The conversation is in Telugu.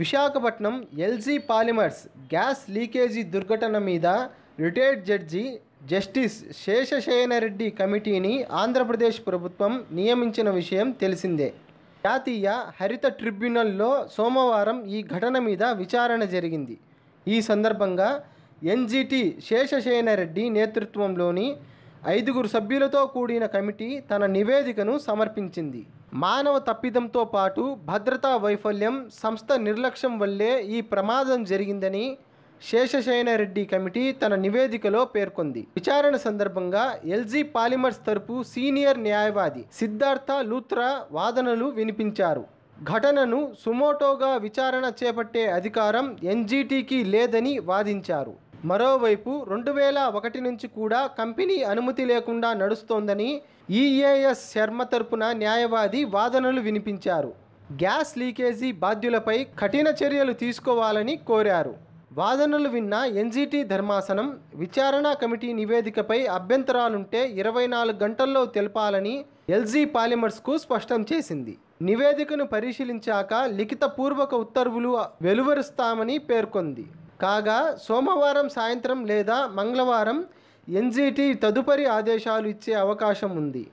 Visakhapatnam LG Polymers gas leakage దుర్ఘటన మీద రిటైర్డ్ జడ్జి జస్టిస్ శేషశయనరెడ్డి కమిటీని ఆంధ్రప్రదేశ్ ప్రభుత్వం నియమించిన విషయం తెలిసిందే జాతీయ హరిత ట్రిబ్యునల్లో సోమవారం ఈ ఘటన మీద విచారణ జరిగింది ఈ సందర్భంగా ఎన్జిటి శేషశయనరెడ్డి నేతృత్వంలోని ఐదుగురు సభ్యులతో కూడిన కమిటీ తన నివేదికను సమర్పించింది మానవ తప్పిదంతో పాటు భద్రతా వైఫల్యం సంస్థ నిర్లక్ష్యం వల్లే ఈ ప్రమాదం జరిగిందని శేషశయనరెడ్డి కమిటీ తన నివేదికలో పేర్కొంది విచారణ సందర్భంగా ఎల్జీ పాలిమర్స్ తరపు సీనియర్ న్యాయవాది సిద్ధార్థ లూత్రా వాదనలు వినిపించారు ఘటనను సుమోటోగా విచారణ చేపట్టే అధికారం ఎన్జీటీకి లేదని వాదించారు మరోవైపు రెండు వేల ఒకటి నుంచి కూడా కంపెనీ అనుమతి లేకుండా నడుస్తోందని ఈఏఎస్ శర్మ తరపున న్యాయవాది వాదనలు వినిపించారు గ్యాస్ లీకేజీ బాధ్యులపై కఠిన చర్యలు తీసుకోవాలని కోరారు వాదనలు విన్న ఎన్జీటీ ధర్మాసనం విచారణ కమిటీ నివేదికపై అభ్యంతరాలుంటే ఇరవై నాలుగు గంటల్లో తెలపాలని ఎల్జీ పాలిమర్స్కు స్పష్టం చేసింది నివేదికను పరిశీలించాక లిఖితపూర్వక ఉత్తర్వులు వెలువరుస్తామని పేర్కొంది కాగా సోమవారం సాయంత్రం లేదా మంగళవారం ఎన్జీటీ తదుపరి ఆదేశాలు ఇచ్చే అవకాశం ఉంది